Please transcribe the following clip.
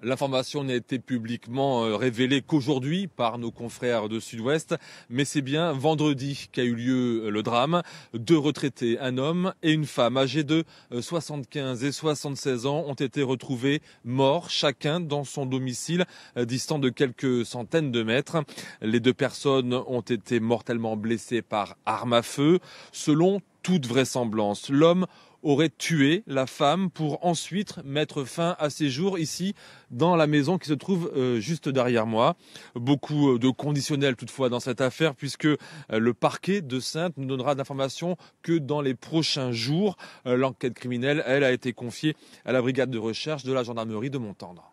L'information n'a été publiquement euh, révélée qu'aujourd'hui par nos confrères de Sud-Ouest, mais c'est bien vendredi qu'a eu lieu euh, le drame. Deux retraités, un homme et une femme âgés de 75 euh, et 76 ans, ont été retrouvés morts, chacun dans son domicile, distant de quelques centaines de mètres. Les deux personnes ont été mortellement blessées par arme à feu. Selon toute vraisemblance, l'homme aurait tué la femme pour ensuite mettre fin à ses jours ici dans la maison qui se trouve euh, juste derrière moi. Beaucoup euh, de conditionnels toutefois dans cette affaire puisque euh, le parquet de Sainte nous donnera d'informations que dans les prochains jours. L'enquête criminelle, elle, a été confiée à la brigade de recherche de la gendarmerie de Montendre.